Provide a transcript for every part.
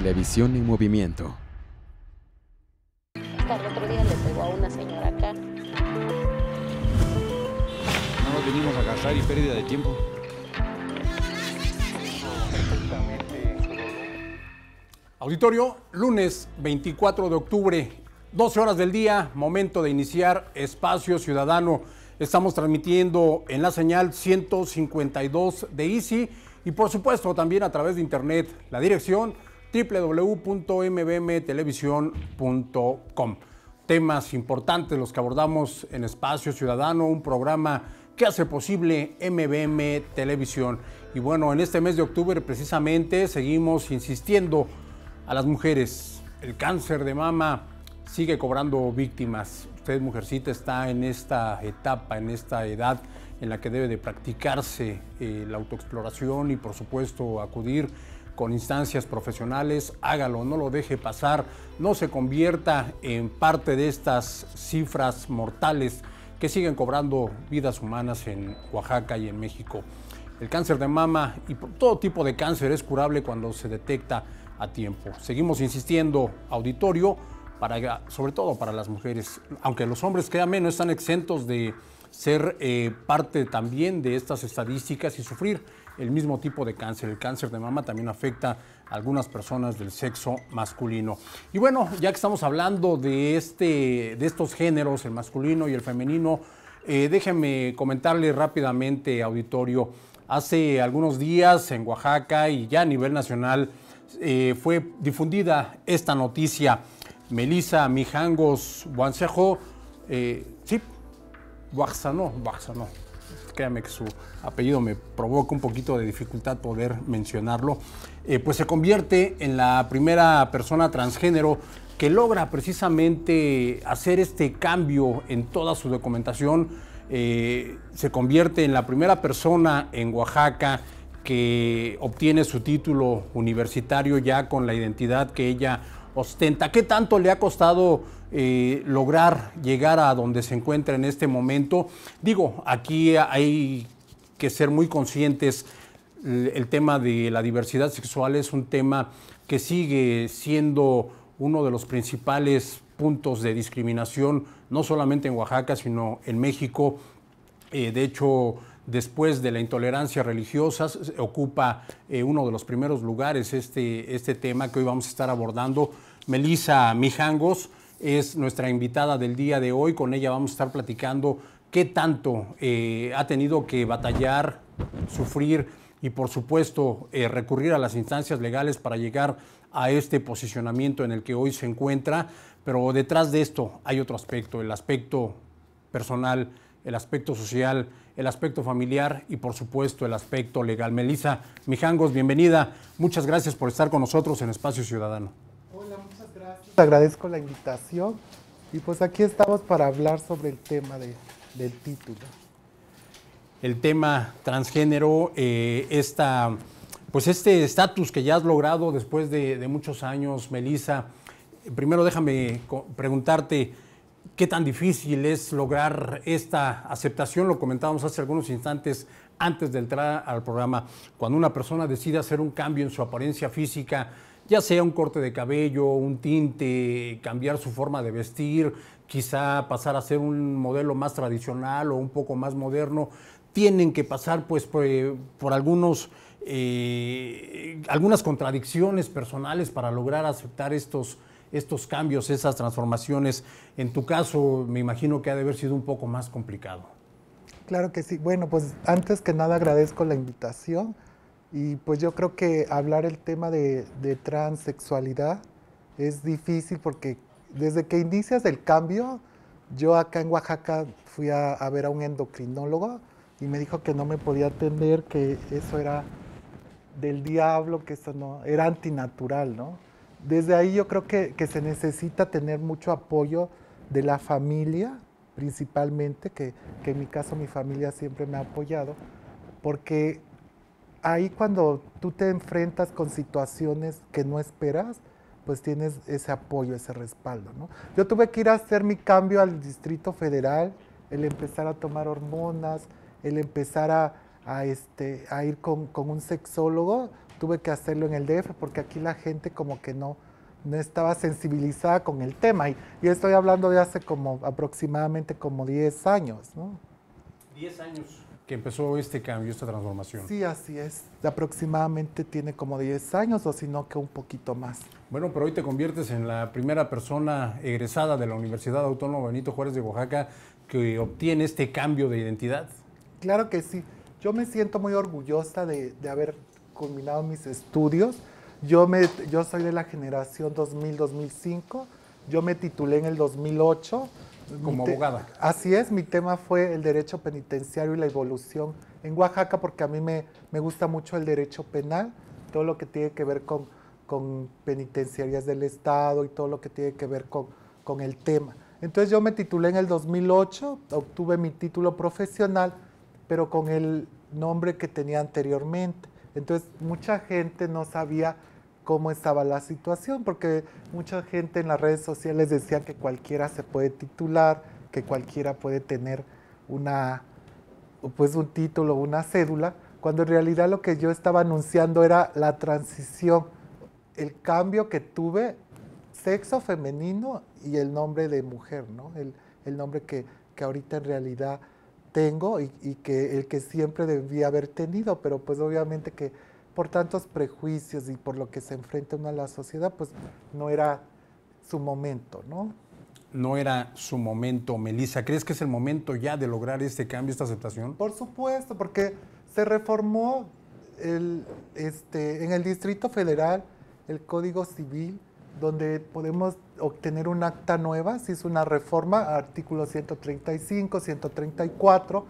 Televisión en movimiento. otro día le a una señora acá. No nos venimos a gastar y pérdida de tiempo. Auditorio, lunes 24 de octubre, 12 horas del día, momento de iniciar Espacio Ciudadano. Estamos transmitiendo en la señal 152 de ICI y por supuesto también a través de internet. La dirección www.mbmtelevisión.com. Temas importantes los que abordamos en Espacio Ciudadano, un programa que hace posible MBM Televisión. Y bueno, en este mes de octubre precisamente seguimos insistiendo a las mujeres. El cáncer de mama sigue cobrando víctimas. Usted, mujercita, está en esta etapa, en esta edad en la que debe de practicarse eh, la autoexploración y por supuesto acudir con instancias profesionales, hágalo, no lo deje pasar, no se convierta en parte de estas cifras mortales que siguen cobrando vidas humanas en Oaxaca y en México. El cáncer de mama y todo tipo de cáncer es curable cuando se detecta a tiempo. Seguimos insistiendo, auditorio, para, sobre todo para las mujeres, aunque los hombres, créanme, no están exentos de ser eh, parte también de estas estadísticas y sufrir el mismo tipo de cáncer. El cáncer de mama también afecta a algunas personas del sexo masculino. Y bueno, ya que estamos hablando de, este, de estos géneros, el masculino y el femenino, eh, déjenme comentarle rápidamente, auditorio. Hace algunos días en Oaxaca y ya a nivel nacional eh, fue difundida esta noticia. Melissa Mijangos Guancejo, eh, sí, Guaxano, Guaxano créame que su apellido me provoca un poquito de dificultad poder mencionarlo, eh, pues se convierte en la primera persona transgénero que logra precisamente hacer este cambio en toda su documentación. Eh, se convierte en la primera persona en Oaxaca que obtiene su título universitario ya con la identidad que ella ostenta. ¿Qué tanto le ha costado eh, lograr llegar a donde se encuentra en este momento? Digo, aquí hay que ser muy conscientes, el tema de la diversidad sexual es un tema que sigue siendo uno de los principales puntos de discriminación, no solamente en Oaxaca, sino en México. Eh, de hecho, después de la intolerancia religiosa, ocupa eh, uno de los primeros lugares este, este tema que hoy vamos a estar abordando. Melisa Mijangos es nuestra invitada del día de hoy, con ella vamos a estar platicando qué tanto eh, ha tenido que batallar, sufrir y por supuesto eh, recurrir a las instancias legales para llegar a este posicionamiento en el que hoy se encuentra, pero detrás de esto hay otro aspecto, el aspecto personal el aspecto social, el aspecto familiar y por supuesto el aspecto legal. Melissa Mijangos, bienvenida. Muchas gracias por estar con nosotros en Espacio Ciudadano. Hola, muchas gracias. Te agradezco la invitación y pues aquí estamos para hablar sobre el tema del título. El tema transgénero, eh, pues este estatus que ya has logrado después de, muchos años, melissa Primero déjame preguntarte, qué tan difícil es lograr esta aceptación, lo comentábamos hace algunos instantes antes de entrar al programa, cuando una persona decide hacer un cambio en su apariencia física, ya sea un corte de cabello, un tinte, cambiar su forma de vestir, quizá pasar a ser un modelo más tradicional o un poco más moderno, tienen que pasar pues por, eh, algunos eh, algunas contradicciones personales para lograr aceptar estos estos cambios, esas transformaciones. En tu caso, me imagino que ha de haber sido un poco más complicado. Claro que sí. Bueno, pues antes que nada agradezco la invitación y pues yo creo que hablar el tema de, de transexualidad es difícil porque desde que inicias el cambio, yo acá en Oaxaca fui a, a ver a un endocrinólogo y me dijo que no me podía atender, que eso era del diablo, que eso no, era antinatural, ¿no? desde ahí yo creo que, se necesita tener mucho apoyo de la familia, principalmente, que, en mi caso mi familia siempre me ha apoyado, porque ahí cuando tú te enfrentas con situaciones que no esperas, pues tienes ese apoyo, ese respaldo. Yo tuve que ir a hacer mi cambio al Distrito Federal, el empezar a tomar hormonas, el empezar a, a, este, a ir con, un sexólogo, tuve que hacerlo en el DF porque aquí la gente como que no, no estaba sensibilizada con el tema. Y, y estoy hablando de hace como aproximadamente como 10 años. ¿no? 10 años. Que empezó este cambio, esta transformación. Sí, así es. Aproximadamente tiene como 10 años o si no que un poquito más. Bueno, pero hoy te conviertes en la primera persona egresada de la Universidad Autónoma Benito Juárez de Oaxaca que obtiene este cambio de identidad. Claro que sí. Yo me siento muy orgullosa de, haber culminado mis estudios. Yo, me, yo soy de la generación 2000-2005. Yo me titulé en el 2008. Como abogada. Así es, mi tema fue el derecho penitenciario y la evolución en Oaxaca porque a mí me, me gusta mucho el derecho penal, todo lo que tiene que ver con, con penitenciarías del Estado y todo lo que tiene que ver con, con el tema. Entonces yo me titulé en el 2008, obtuve mi título profesional pero con el nombre que tenía anteriormente. Entonces, mucha gente no sabía cómo estaba la situación, porque mucha gente en las redes sociales decía que cualquiera se puede titular, que cualquiera puede tener una, pues un título, una cédula, cuando en realidad lo que yo estaba anunciando era la transición, el cambio que tuve, sexo femenino y el nombre de mujer, ¿no? El, el nombre que, que ahorita en realidad tengo y, que el que siempre debía haber tenido, pero pues obviamente que por tantos prejuicios y por lo que se enfrenta uno a la sociedad, pues no era su momento, ¿no? No era su momento, Melissa. ¿Crees que es el momento ya de lograr este cambio, esta aceptación? Por supuesto, porque se reformó el, este, en el Distrito Federal el Código Civil, donde podemos obtener un acta nueva, se hizo una reforma, artículo 135, 134,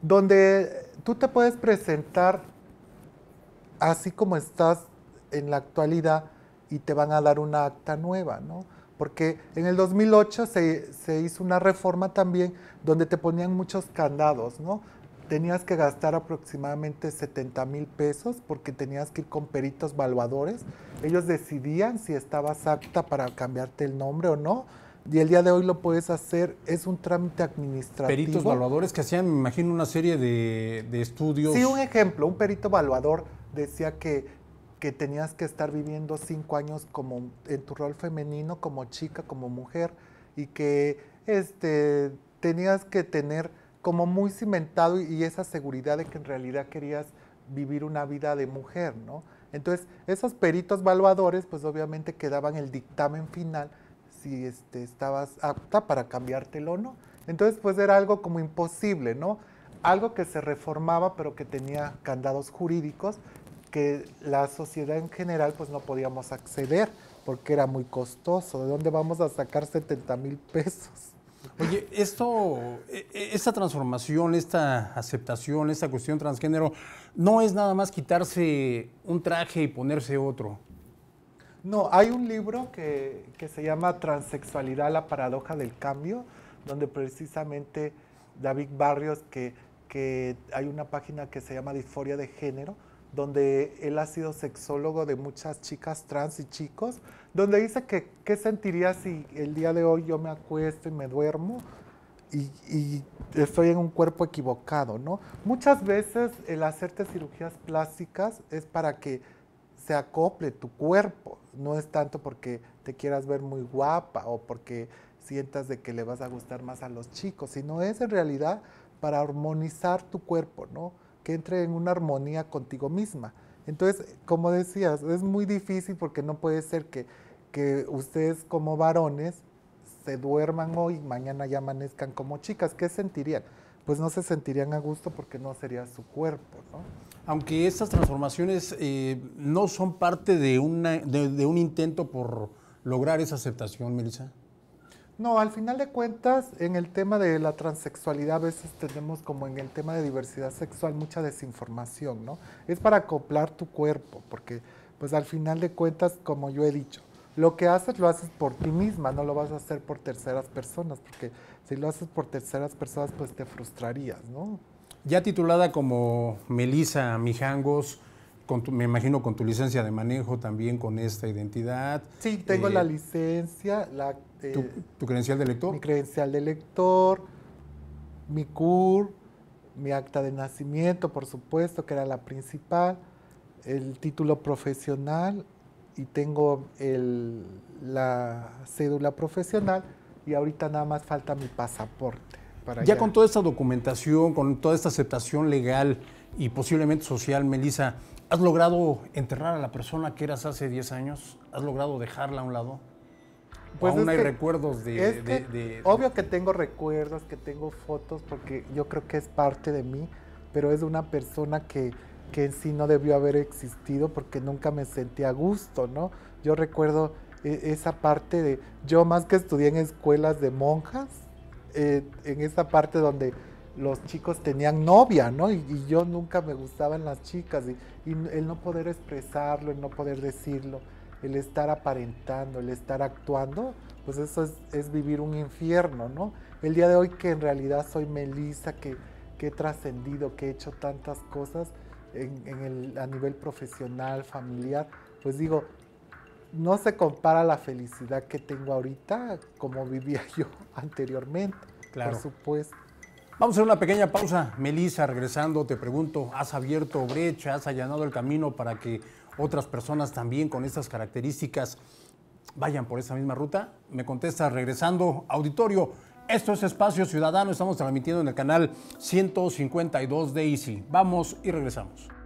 donde tú te puedes presentar así como estás en la actualidad y te van a dar una acta nueva, ¿no? Porque en el 2008 se, se hizo una reforma también donde te ponían muchos candados, ¿no? tenías que gastar aproximadamente 70 mil pesos porque tenías que ir con peritos evaluadores. Ellos decidían si estabas apta para cambiarte el nombre o no. Y el día de hoy lo puedes hacer, es un trámite administrativo. Peritos evaluadores que hacían, me imagino, una serie de, estudios. Sí, un ejemplo, un perito evaluador decía que tenías que estar viviendo cinco años como en tu rol femenino, como chica, como mujer, y que este, tenías que tener como muy cimentado y esa seguridad de que en realidad querías vivir una vida de mujer, ¿no? Entonces, esos peritos evaluadores, pues obviamente quedaban el dictamen final si este, estabas apta para cambiártelo o no. Entonces, pues era algo como imposible, ¿no? Algo que se reformaba, pero que tenía candados jurídicos que la sociedad en general pues no podíamos acceder porque era muy costoso. ¿De dónde vamos a sacar 70 mil pesos? Oye, e, e, esta transformación, esta aceptación, esta cuestión transgénero, no es nada más quitarse un traje y ponerse otro. No, hay un libro que, se llama Transsexualidad, la paradoja del cambio, donde precisamente David Barrios, que, que hay una página que se llama Disforia de Género, donde él ha sido sexólogo de muchas chicas trans y chicos, donde dice que qué sentiría si el día de hoy yo me acuesto y me duermo y, estoy en un cuerpo equivocado, ¿no? Muchas veces el hacerte cirugías plásticas es para que se acople tu cuerpo, no es tanto porque te quieras ver muy guapa o porque sientas de que le vas a gustar más a los chicos, sino es en realidad para armonizar tu cuerpo, ¿no? entre en una armonía contigo misma. Entonces, como decías, es muy difícil porque no puede ser que, ustedes como varones se duerman hoy y mañana ya amanezcan como chicas. ¿Qué sentirían? Pues no se sentirían a gusto porque no sería su cuerpo, Aunque estas transformaciones eh, no son parte de, una, de un intento por lograr esa aceptación, Melissa. No, al final de cuentas, en el tema de la transexualidad a veces tenemos como en el tema de diversidad sexual mucha desinformación, ¿no? Es para acoplar tu cuerpo, porque pues al final de cuentas, como yo he dicho, lo que haces lo haces por ti misma, no lo vas a hacer por terceras personas, porque si lo haces por terceras personas, pues te frustrarías, ¿no? Ya titulada como Melisa Mijangos, me imagino con tu licencia de manejo también, con esta identidad. Sí, tengo la eh, licencia, la eh, ¿Tu, credencial de lector? Mi credencial de lector, mi CUR, mi acta de nacimiento, por supuesto, que era la principal, el título profesional y tengo el, la cédula profesional y ahorita nada más falta mi pasaporte. Para ya con toda esta documentación, con toda esta aceptación legal y posiblemente social, Melissa, ¿has logrado enterrar a la persona que eras hace 10 años? ¿Has logrado dejarla a un lado? Pues aún hay recuerdos de, Obvio que tengo recuerdos, que tengo fotos, porque yo creo que es parte de mí, pero es una persona que, que en sí no debió haber existido porque nunca me sentí a gusto, ¿no? Yo recuerdo eh, esa parte de, yo más que estudié en escuelas de monjas, eh, en esa parte donde los chicos tenían novia, ¿no? Y, yo nunca me gustaban las chicas y, y el no poder expresarlo, el no poder decirlo el estar aparentando, el estar actuando, pues eso es, vivir un infierno, ¿no? El día de hoy que en realidad soy Melissa, que, he trascendido, que he hecho tantas cosas en, el, a nivel profesional, familiar, pues digo, no se compara la felicidad que tengo ahorita como vivía yo anteriormente, claro. por supuesto. Vamos a hacer una pequeña pausa. Melissa, regresando, te pregunto, ¿has abierto brecha, has allanado el camino para que otras personas también con estas características vayan por esa misma ruta? Me contesta regresando auditorio. Esto es Espacio Ciudadano, estamos transmitiendo en el canal 152 de Easy. Vamos y regresamos.